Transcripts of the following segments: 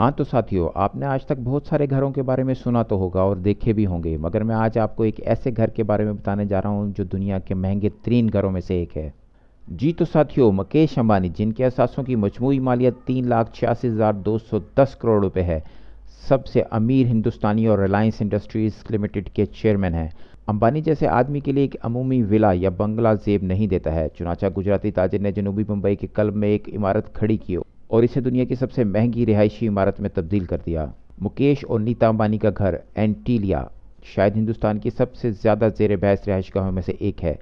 हाँ तो साथियों आपने आज तक बहुत सारे घरों के बारे में सुना तो होगा और देखे भी होंगे मगर मैं आज आपको एक ऐसे घर के बारे में बताने जा रहा हूँ जो दुनिया के महंगे तीन घरों में से एक है जी तो साथियों मुकेश अंबानी जिनके असासों की मजमू मालियत तीन लाख छियासी हज़ार दो सौ दस करोड़ रुपये है सबसे अमीर हिंदुस्तानी और रिलायंस इंडस्ट्रीज़ लिमिटेड के चेयरमैन हैं अंबानी जैसे आदमी के लिए एक अमूमी विला या बंगला जेब नहीं देता है चुनाचा गुजराती ताजिर ने जनूबी मुंबई के कल्ब में एक इमारत खड़ी की और इसे दुनिया की सबसे महंगी रिहायशी इमारत में तब्दील कर दिया मुकेश और नीता अंबानी का घर एंटीलिया शायद हिंदुस्तान की सबसे ज़्यादा जेर बहस रहायशगाहों में से एक है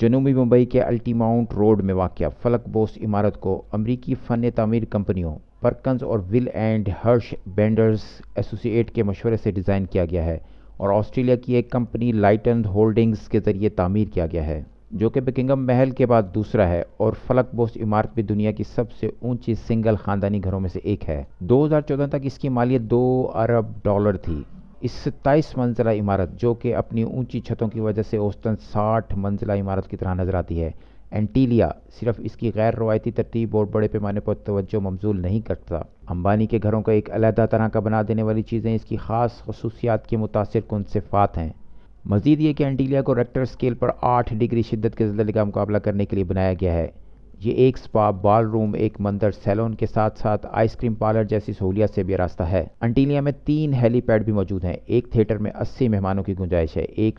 जनूबी मुंबई के अल्टीमाउंट रोड में वाक़ फलक बोस इमारत को अमरीकी फ़न तमीर कंपनियों परकन्स और विल एंड हर्श बेंडर्स एसोसिएट के मशवरे से डिज़ाइन किया गया है और ऑस्ट्रेलिया की एक कंपनी लाइटन होल्डिंग्स के ज़रिए तामीर किया गया है जो कि बकिंगम महल के बाद दूसरा है और फलक बोस इमारत भी दुनिया की सबसे ऊंची सिंगल खानदानी घरों में से एक है 2014 तक इसकी मालियत दो अरब डॉलर थी इस सत्ताईस मंजिला इमारत जो कि अपनी ऊंची छतों की वजह से औसतन 60 मंजिला इमारत की तरह नजर आती है एंटीलिया सिर्फ इसकी गैर रवायती तरतीब और बड़े पैमाने पर तोज्जो ममजूल नहीं करता अंबानी के घरों का एक अलहदा तरह का बना देने वाली चीज़ें इसकी ख़ास खसूसियात के मुतासर कन सिफात हैं मजीद ये कैंटीलिया को रेक्टर स्केल पर आठ डिग्री शिद्दत के जल्जले का मुकाबला करने के लिए बनाया गया है ये एक स्पा बाल रूम एक मंदिर सैलून के साथ साथ आइसक्रीम पार्लर जैसी सहूलियत से भी रास्ता है अंटीलिया में तीन हेलीपैड भी मौजूद हैं एक थिएटर में 80 मेहमानों की गुंजाइश है एक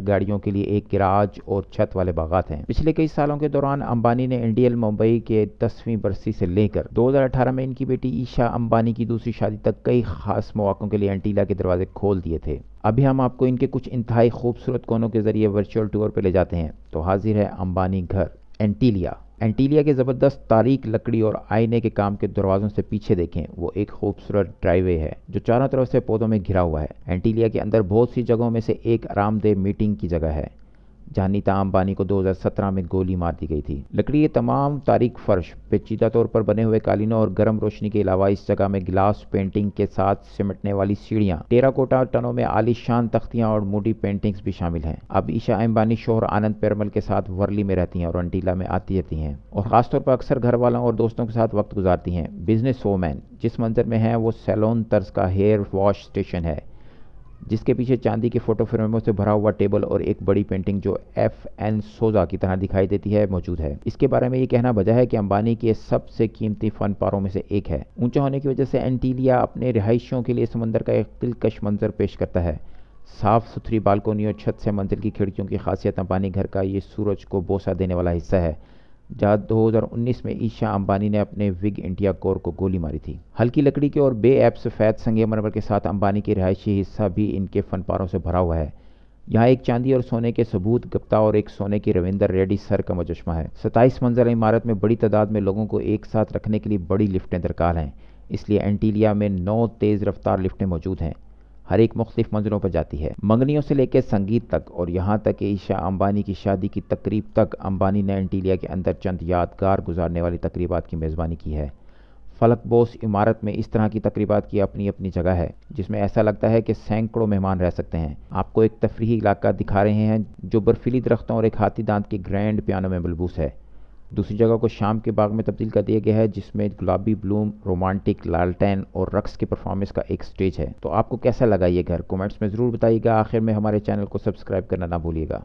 गाड़ियों के लिए एक गिराज और छत वाले बागात हैं पिछले कई सालों के दौरान अंबानी ने इंडियल मुंबई के दसवीं बरसी से लेकर दो में इनकी बेटी ईशा अंबानी की दूसरी शादी तक कई खास मौक़ों के लिए एंटीला के दरवाजे खोल दिए थे अभी हम आपको इनके कुछ इंतहाई खूबसूरत कोनों के ज़रिए वर्चुअल टूर पर ले जाते हैं तो हाजिर है अंबानी घर एंटीलिया एंटीलिया के ज़बरदस्त तारीख लकड़ी और आईने के काम के दरवाज़ों से पीछे देखें वो एक खूबसूरत ड्राइवे है जो चारों तरफ से पौधों में घिरा हुआ है एंटीलिया के अंदर बहुत सी जगहों में से एक आरामदेह मीटिंग की जगह है जानीता अंबानी को 2017 में गोली मार दी गई थी लकड़ी के तमाम तारीख फर्श पेचीदा तौर पर बने हुए कालीनों और गर्म रोशनी के अलावा इस जगह में ग्लास पेंटिंग के साथ सिमटने वाली सीढ़ियाँ सीढ़ियां कोटा टनों में आलिशान तख्तियाँ और मोटी पेंटिंग्स भी शामिल हैं अब ईशा अंबानी शोहर आनंद पेरमल के साथ वर्ली में रहती हैं और अंटीला में आती रहती हैं और खासतौर पर अक्सर घर वालों और दोस्तों के साथ वक्त गुजारती हैं बिजनेस वोमैन जिस मंजर में है वो सैलोन तर्ज का हेयर वॉश स्टेशन है जिसके पीछे चांदी के फोटो फ्रेमों से भरा हुआ टेबल और एक बड़ी पेंटिंग जो एफ एन सोजा की तरह दिखाई देती है मौजूद है इसके बारे में ये कहना वजह है कि अंबानी के सबसे कीमती फन पारों में से एक है ऊंचा होने की वजह से एंटीलिया अपने रिहायशियों के लिए समंदर का एक दिलकश मंजर पेश करता है साफ सुथरी बालकोनी और छत से मंजिल की खिड़कियों की खासियत अंबानी घर का ये सूरज को बोसा देने वाला हिस्सा है जहाँ 2019 में ईशा अंबानी ने अपने विग इंडिया कोर को गोली मारी थी हल्की लकड़ी के और बे ऐप सफ़ैद संगे मरमर के साथ अंबानी की रिहायशी हिस्सा भी इनके फनपारों से भरा हुआ है यहाँ एक चांदी और सोने के सबूत गप्ता और एक सोने की रविंदर रेड्डी सर का मजस्मा है सत्ताईस मंजर इमारत में बड़ी तादाद में लोगों को एक साथ रखने के लिए बड़ी लिफ्टें दरकार हैं इसलिए एंटीलिया में नौ तेज़ रफ्तार लिफ्टें मौजूद हैं हर एक मुख्तफ मंजिलों पर जाती है मंगनियों से लेकर संगीत तक और यहाँ तक कि ईशा अंबानी की शादी की तकरीब तक अंबानी ने एंटीलिया के अंदर चंद यादगार गुजारने वाली तकरीबा की मेज़बानी की है फलक बोस इमारत में इस तरह की तकरीबा की अपनी अपनी जगह है जिसमें ऐसा लगता है कि सैकड़ों मेहमान रह सकते हैं आपको एक तफरी इलाका दिखा रहे हैं जो बर्फीली दरख्तों और एक हाथी दांत के ग्रैंड पियानो में मलबूस है दूसरी जगह को शाम के बाग में तब्दील कर दिया गया है जिसमें गुलाबी ब्लूम रोमांटिक लालटेन और रक्स के परफॉर्मेंस का एक स्टेज है तो आपको कैसा लगा ये घर कमेंट्स में ज़रूर बताइएगा आखिर में हमारे चैनल को सब्सक्राइब करना ना भूलिएगा